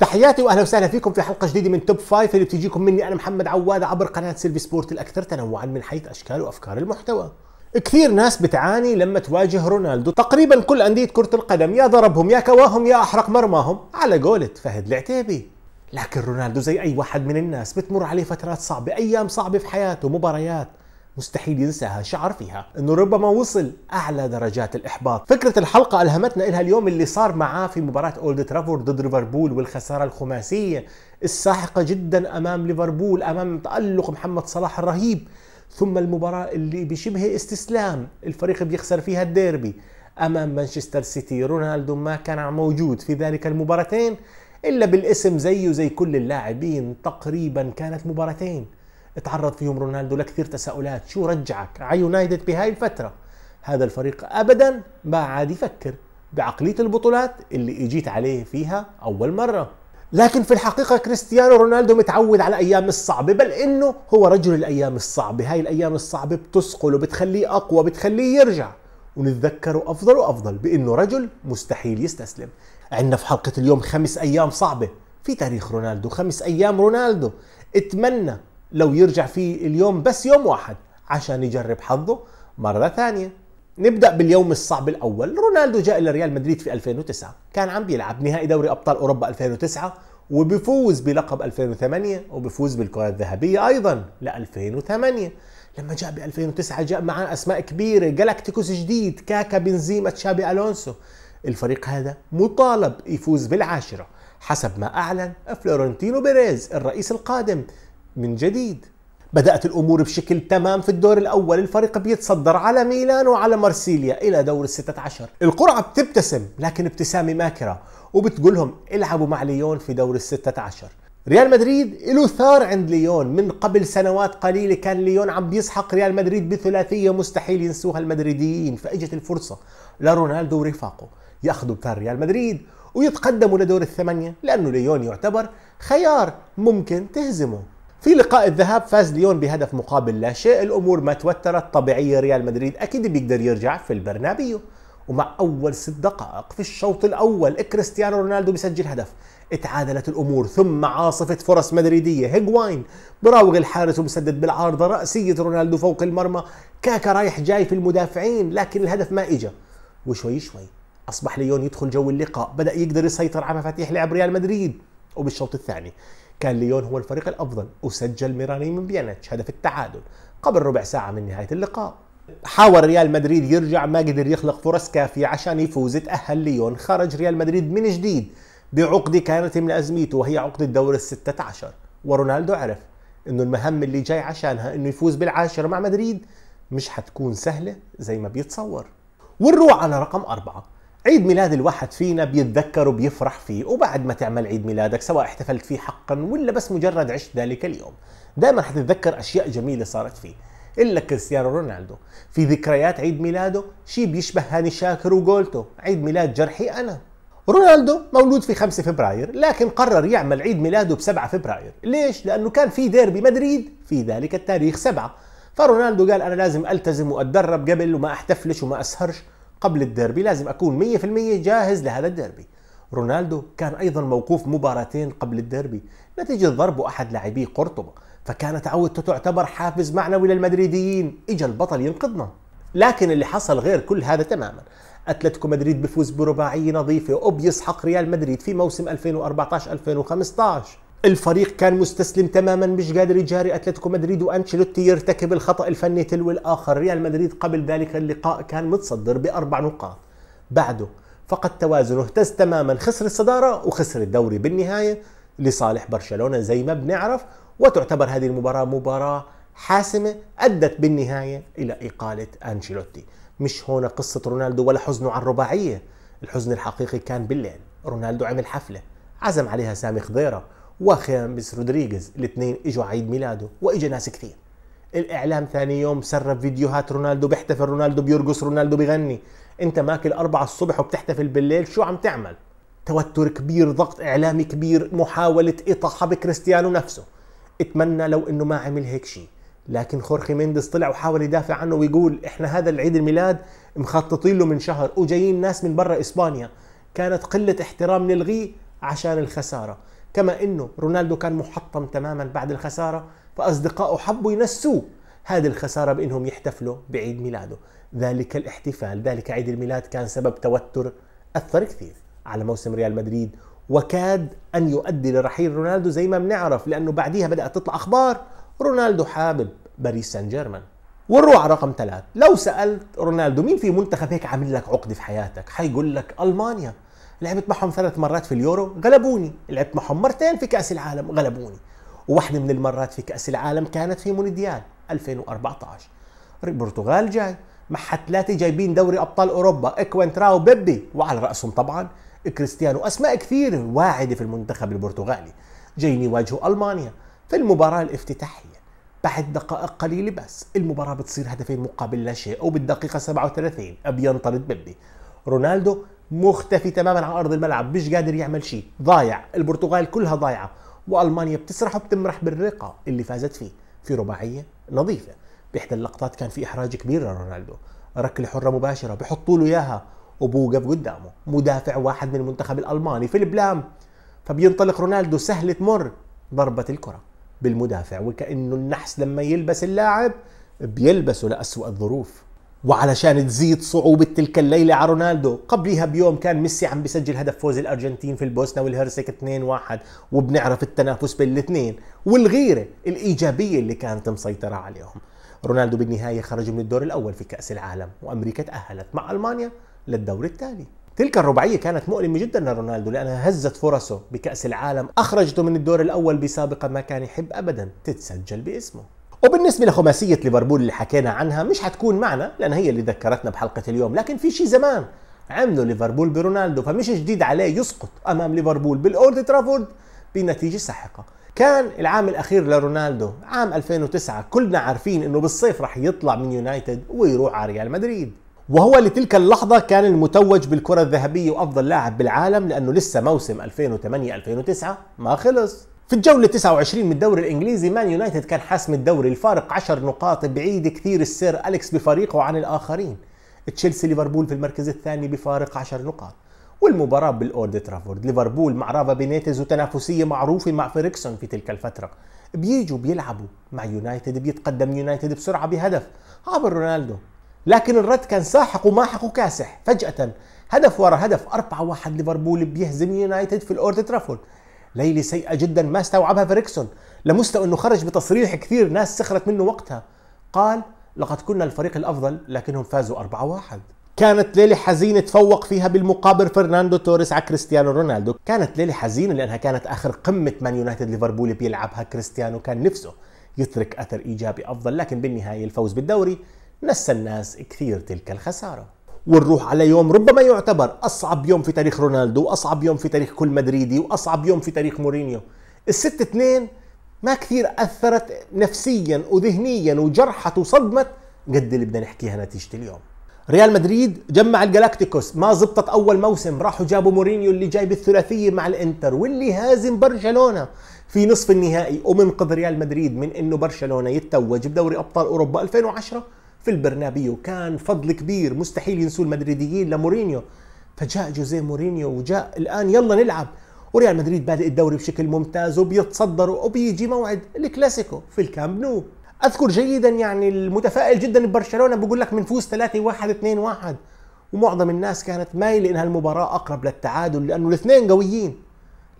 تحياتي واهلا وسهلا فيكم في حلقه جديده من توب فايف اللي بتجيكم مني انا محمد عواد عبر قناه سيلفي سبورت الاكثر تنوعا من حيث اشكال وافكار المحتوى. كثير ناس بتعاني لما تواجه رونالدو تقريبا كل أندية كرة القدم يا ضربهم يا كواهم يا أحرق مرماهم على قولة فهد العتيبي لكن رونالدو زي أي واحد من الناس بتمر عليه فترات صعبة أيام صعبة في حياته مباريات مستحيل ينساها شعر فيها انه ربما وصل اعلى درجات الاحباط فكره الحلقه الهمتنا الها اليوم اللي صار معاه في مباراه اولد ترافورد ضد ليفربول والخساره الخماسيه الساحقه جدا امام ليفربول امام تالق محمد صلاح الرهيب ثم المباراه اللي بشبه استسلام الفريق بيخسر فيها الديربي امام مانشستر سيتي رونالدو ما كان موجود في ذلك المباراتين الا بالاسم زيه زي كل اللاعبين تقريبا كانت مباراتين تعرض فيهم رونالدو لكثير تساؤلات شو رجعك على يونايتد بهاي الفترة هذا الفريق أبدا ما عاد يفكر بعقلية البطولات اللي اجيت عليه فيها أول مرة لكن في الحقيقة كريستيانو رونالدو متعود على أيام الصعبة بل إنه هو رجل الأيام الصعبة هاي الأيام الصعبة بتسقله بتخليه أقوى بتخليه يرجع ونتذكره أفضل وأفضل بأنه رجل مستحيل يستسلم عندنا في حلقة اليوم خمس أيام صعبة في تاريخ رونالدو خمس أيام رونالدو اتمنى لو يرجع فيه اليوم بس يوم واحد عشان يجرب حظه مرة ثانية نبدأ باليوم الصعب الأول رونالدو جاء إلى ريال مدريد في 2009 كان عم بيلعب نهائي دوري أبطال أوروبا 2009 وبفوز بلقب 2008 وبفوز بالكرة الذهبية أيضا ل 2008 لما جاء ب 2009 جاء معاه أسماء كبيرة جالاكتيكوس جديد كاكا بنزيما تشابي ألونسو الفريق هذا مطالب يفوز بالعاشرة حسب ما أعلن فلورنتينو بيريز الرئيس القادم من جديد بدأت الأمور بشكل تمام في الدور الأول الفريق بيتصدر على ميلان وعلى مارسيليا إلى دور الستة عشر القرعة بتبتسم لكن ابتسامة ماكرة وبتقولهم العبوا مع ليون في دور الستة عشر ريال مدريد له ثار عند ليون من قبل سنوات قليلة كان ليون عم بيسحق ريال مدريد بثلاثية مستحيل ينسوها المدريديين فإجت الفرصة لرونالدو ورفاقه ياخذوا بثار ريال مدريد ويتقدموا لدور الثمانية لأنه ليون يعتبر خيار ممكن تهزمه في لقاء الذهاب فاز ليون بهدف مقابل لا شيء الامور ما توترت طبيعيه ريال مدريد اكيد بيقدر يرجع في البرنابيو ومع اول ست دقائق في الشوط الاول كريستيانو رونالدو بيسجل هدف اتعادلت الامور ثم عاصفه فرص مدريديه هيجواين براوغ الحارس ومسدد بالعارضه راسيه رونالدو فوق المرمى كاكا رايح جاي في المدافعين لكن الهدف ما اجى وشوي شوي اصبح ليون يدخل جو اللقاء بدا يقدر يسيطر على مفاتيح لعب ريال مدريد وبالشوط الثاني كان ليون هو الفريق الأفضل وسجل ميراني من بيانيتش هدف التعادل قبل ربع ساعة من نهاية اللقاء حاول ريال مدريد يرجع ما قدر يخلق فرص كافية عشان يفوز تأهل ليون خرج ريال مدريد من جديد بعقدة كانت من أزميته وهي عقدة دور ال16 ورونالدو عرف انه المهمة اللي جاي عشانها انه يفوز بالعاشر مع مدريد مش حتكون سهلة زي ما بيتصور ونروح على رقم أربعة عيد ميلاد الواحد فينا بيتذكر وبيفرح فيه وبعد ما تعمل عيد ميلادك سواء احتفلت فيه حقا ولا بس مجرد عشت ذلك اليوم دائما حتتذكر اشياء جميله صارت فيه الا كريستيانو رونالدو في ذكريات عيد ميلاده شيء بيشبه هاني شاكر وجولته عيد ميلاد جرحي انا رونالدو مولود في 5 فبراير لكن قرر يعمل عيد ميلاده ب 7 فبراير ليش لانه كان في ديربي مدريد في ذلك التاريخ 7 فرونالدو قال انا لازم التزم واتدرب قبل وما احتفلش وما اسهرش قبل الديربي لازم اكون 100% جاهز لهذا الديربي رونالدو كان ايضا موقوف مباراتين قبل الديربي نتيجه ضرب احد لاعبي قرطبه فكانت عودته تعتبر حافز معنوي للمدريديين اجى البطل ينقذنا لكن اللي حصل غير كل هذا تماما اتلتيكو مدريد بفوز برباعيه نظيفه وبيسحق ريال مدريد في موسم 2014 2015 الفريق كان مستسلم تماما مش قادر يجاري اتلتيكو مدريد وانشيلوتي يرتكب الخطا الفني تلو الاخر ريال مدريد قبل ذلك اللقاء كان متصدر باربع نقاط بعده فقد توازنه اهتز تماما خسر الصداره وخسر الدوري بالنهايه لصالح برشلونه زي ما بنعرف وتعتبر هذه المباراه مباراه حاسمه ادت بالنهايه الى اقاله انشيلوتي مش هون قصه رونالدو ولا حزنه على الرباعيه الحزن الحقيقي كان بالليل رونالدو عمل حفله عزم عليها سامي خضيره وخيمس رودريغيز الاثنين اجوا عيد ميلاده واجا ناس كثير الاعلام ثاني يوم سرب فيديوهات رونالدو بيحتفل رونالدو بيرقص رونالدو بيغني انت ماكل أربعة الصبح وبتحتفل بالليل شو عم تعمل توتر كبير ضغط اعلامي كبير محاوله اطاحه بكريستيانو نفسه اتمنى لو انه ما عمل هيك شيء لكن خورخي مينديز طلع وحاول يدافع عنه ويقول احنا هذا العيد الميلاد مخططين له من شهر وجايين ناس من برا اسبانيا كانت قله احترام نلغيه عشان الخساره كما انه رونالدو كان محطم تماما بعد الخساره فاصدقائه حبوا ينسوه هذه الخساره بانهم يحتفلوا بعيد ميلاده ذلك الاحتفال ذلك عيد الميلاد كان سبب توتر اثر كثير على موسم ريال مدريد وكاد ان يؤدي لرحيل رونالدو زي ما بنعرف لانه بعديها بدات تطلع اخبار رونالدو حابب باريس سان جيرمان ونروح على رقم ثلاث لو سالت رونالدو مين في منتخب هيك عامل لك عقده في حياتك حيقول لك المانيا لعبت معهم ثلاث مرات في اليورو غلبوني لعبت معهم مرتين في كأس العالم غلبوني وواحدة من المرات في كأس العالم كانت في مونديال 2014 البرتغال جاي مع ثلاثة جايبين دوري أبطال أوروبا إكوانتراو بيبي وعلى رأسهم طبعا كريستيانو أسماء كثير واعدة في المنتخب البرتغالي جايين يواجهوا ألمانيا في المباراة الافتتاحية بعد دقائق قليلة بس المباراة بتصير هدفين مقابل لا شيء وبالدقيقة 37 بينطرد بيبي رونالدو مختفي تماما على ارض الملعب مش قادر يعمل شيء ضايع البرتغال كلها ضايعه والمانيا بتسرح وبتمرح بالرقه اللي فازت فيه في رباعيه نظيفه باحدى اللقطات كان في احراج كبير لرونالدو ركله حره مباشره بحطوا له اياها وبوقف قدامه مدافع واحد من المنتخب الالماني في البلام فبينطلق رونالدو سهل تمر ضربه الكره بالمدافع وكانه النحس لما يلبس اللاعب بيلبسه لاسوء الظروف وعلشان تزيد صعوبة تلك الليلة على رونالدو قبلها بيوم كان ميسي عم بيسجل هدف فوز الأرجنتين في البوسنة والهرسك 2-1 وبنعرف التنافس بين الاثنين والغيرة الإيجابية اللي كانت مسيطرة عليهم رونالدو بالنهاية خرج من الدور الأول في كأس العالم وأمريكا تأهلت مع ألمانيا للدور التالي تلك الرباعية كانت مؤلمة جدا لرونالدو لأنها هزت فرصه بكأس العالم أخرجته من الدور الأول بسابقة ما كان يحب أبدا تتسجل باسمه وبالنسبه لخماسيه ليفربول اللي حكينا عنها مش حتكون معنا لان هي اللي ذكرتنا بحلقه اليوم لكن في شيء زمان عملوا ليفربول برونالدو فمش جديد عليه يسقط امام ليفربول بالاولد ترافورد بنتيجه ساحقه كان العام الاخير لرونالدو عام 2009 كلنا عارفين انه بالصيف راح يطلع من يونايتد ويروح على ريال مدريد وهو لتلك اللحظة كان المتوج بالكرة الذهبية وأفضل لاعب بالعالم لأنه لسه موسم 2008 2009 ما خلص في الجولة 29 من الدوري الانجليزي مان يونايتد كان حاسم الدوري الفارق 10 نقاط بعيد كثير السير اليكس بفريقه عن الاخرين تشيلسي ليفربول في المركز الثاني بفارق 10 نقاط والمباراة بالأولد ترافورد ليفربول مع رافا بينيتز وتنافسية معروفة مع فيريكسون في تلك الفترة بيجوا بيلعبوا مع يونايتد بيتقدم يونايتد بسرعة بهدف عبر رونالدو لكن الرد كان ساحق وماحق وكاسح فجأة هدف ورا هدف 4-1 ليفربول بيهزم يونايتد في الأولد ترافورد ليلة سيئه جدا ما استوعبها فريكسون لمستوى انه خرج بتصريح كثير ناس سخرت منه وقتها قال لقد كنا الفريق الافضل لكنهم فازوا 4-1 كانت ليلة حزينة تفوق فيها بالمقابل فرناندو توريس على كريستيانو رونالدو كانت ليلة حزينة لأنها كانت آخر قمة مان يونايتد ليفربول بيلعبها كريستيانو كان نفسه يترك أثر إيجابي أفضل لكن بالنهاية الفوز بالدوري نسى الناس كثير تلك الخسارة ونروح على يوم ربما يعتبر أصعب يوم في تاريخ رونالدو وأصعب يوم في تاريخ كل مدريدي وأصعب يوم في تاريخ مورينيو الست اثنين ما كثير أثرت نفسيا وذهنيا وجرحت وصدمت قد اللي بدنا نحكيها نتيجة اليوم ريال مدريد جمع الجلاكتيكوس ما زبطت اول موسم راحوا جابوا مورينيو اللي جايب الثلاثيه مع الانتر واللي هازم برشلونه في نصف النهائي ومنقذ ريال مدريد من انه برشلونه يتوج بدوري ابطال اوروبا 2010 في البرنابيو كان فضل كبير مستحيل ينسوا المدريديين لمورينيو فجاء جوزيه مورينيو وجاء الان يلا نلعب وريال مدريد بادئ الدوري بشكل ممتاز وبيتصدر وبيجي موعد الكلاسيكو في الكامب نو اذكر جيدا يعني المتفائل جدا ببرشلونه بقول لك بنفوز 3 1 2 1 ومعظم الناس كانت مايله انها المباراه اقرب للتعادل لانه الاثنين قويين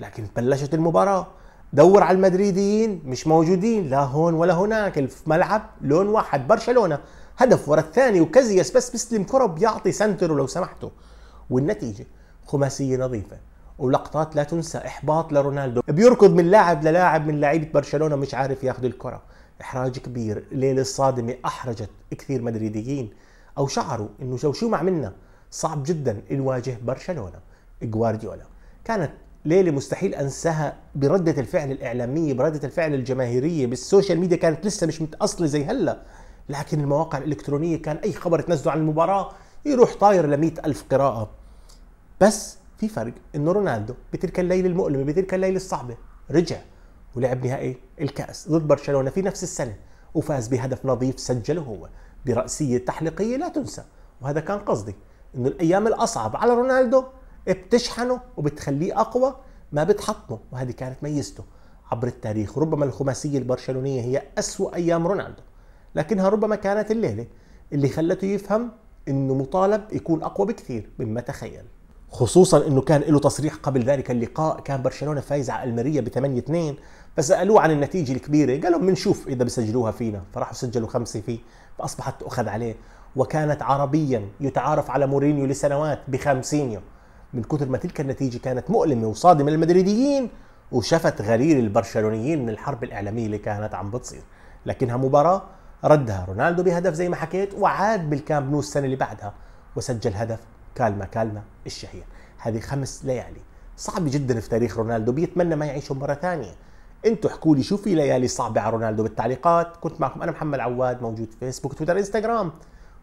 لكن بلشت المباراه دور على المدريديين مش موجودين لا هون ولا هناك الملعب لون واحد برشلونه هدف ورا الثاني وكزيس بس بيستلم كره بيعطي سنتر ولو سمحتوا والنتيجه خماسيه نظيفه ولقطات لا تنسى احباط لرونالدو بيركض من لاعب للاعب من لعيبه برشلونه مش عارف ياخذ الكره احراج كبير ليلة الصادمه احرجت كثير مدريديين او شعروا انه شو شو ما عملنا صعب جدا نواجه برشلونه جوارديولا كانت ليله مستحيل انساها برده الفعل الاعلاميه برده الفعل الجماهيريه بالسوشيال ميديا كانت لسه مش متاصله زي هلا لكن المواقع الإلكترونية كان أي خبر تنزله عن المباراة يروح طاير ل ألف قراءة بس في فرق انه رونالدو بتلك الليله المؤلمه بتلك الليله الصعبه رجع ولعب نهائي الكاس ضد برشلونه في نفس السنه وفاز بهدف نظيف سجله هو براسيه تحليقيه لا تنسى وهذا كان قصدي انه الايام الاصعب على رونالدو بتشحنه وبتخليه اقوى ما بتحطمه وهذه كانت ميزته عبر التاريخ ربما الخماسيه البرشلونيه هي اسوا ايام رونالدو لكنها ربما كانت الليلة اللي خلته يفهم انه مطالب يكون اقوى بكثير مما تخيل خصوصا انه كان له تصريح قبل ذلك اللقاء كان برشلونه فايز على الماريا ب 8 2 فسالوه عن النتيجه الكبيره قال لهم بنشوف اذا بسجلوها فينا فراحوا سجلوا خمسه فيه فاصبحت تؤخذ عليه وكانت عربيا يتعارف على مورينيو لسنوات ب 50 يوم من كثر ما تلك النتيجه كانت مؤلمه وصادمه للمدريديين وشفت غرير البرشلونيين من الحرب الاعلاميه اللي كانت عم بتصير لكنها مباراه ردها رونالدو بهدف زي ما حكيت وعاد بالكامب نو السنه اللي بعدها وسجل هدف كالما كالما الشهير هذه خمس ليالي صعب جدا في تاريخ رونالدو بيتمنى ما يعيشهم مره ثانيه انتوا احكوا لي شو في ليالي صعبه على رونالدو بالتعليقات كنت معكم انا محمد عواد موجود في فيسبوك تويتر انستغرام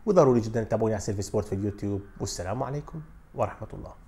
وضروري جدا تتابعوني على سيلفي سبورت في اليوتيوب والسلام عليكم ورحمه الله